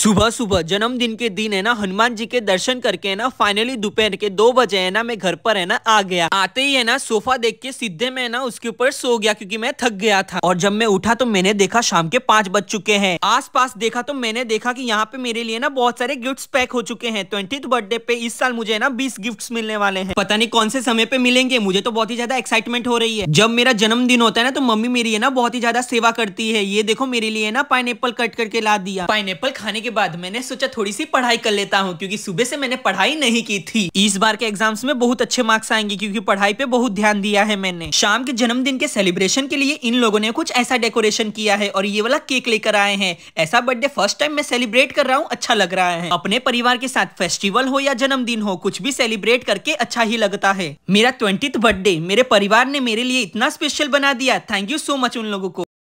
सुबह सुबह जन्मदिन के दिन है ना हनुमान जी के दर्शन करके है ना फाइनली दोपहर के दो बजे है ना मैं घर पर है ना आ गया आते ही है ना सोफा देख के सीधे मैं ना उसके ऊपर सो गया क्योंकि मैं थक गया था और जब मैं उठा तो मैंने देखा शाम के पांच बज चुके हैं आस पास देखा तो मैंने देखा की यहाँ पे मेरे लिए ना बहुत सारे गिफ्ट पैक हो चुके हैं ट्वेंटी बर्थडे पे इस साल मुझे ना बीस गिफ्ट मिलने वाले हैं पता नहीं कौन से समय पे मिलेंगे मुझे तो बहुत ही ज्यादा एक्साइटमेंट हो रही है जब मेरा जन्मदिन होता है ना तो मम्मी मेरी है ना बहुत ही ज्यादा सेवा करती है ये देखो मेरे लिए ना पाइन कट करके ला दिया पाइन खाने के के बाद मैंने सोचा थोड़ी सी पढ़ाई कर लेता हूँ क्योंकि सुबह से मैंने पढ़ाई नहीं की थी इस बार के एग्जाम्स में बहुत अच्छे मार्क्स आएंगे क्योंकि पढ़ाई पे बहुत ध्यान दिया है मैंने शाम के जन्मदिन के सेलिब्रेशन के लिए इन लोगों ने कुछ ऐसा डेकोरेशन किया है और ये वाला केक लेकर आए हैं ऐसा बर्थडे फर्स्ट टाइम मैं सेलिब्रेट कर रहा हूँ अच्छा लग रहा है अपने परिवार के साथ फेस्टिवल हो या जन्मदिन हो कुछ भी सेलिब्रेट करके अच्छा ही लगता है मेरा ट्वेंटी बर्थडे मेरे परिवार ने मेरे लिए इतना स्पेशल बना दिया थैंक यू सो मच उन लोगों को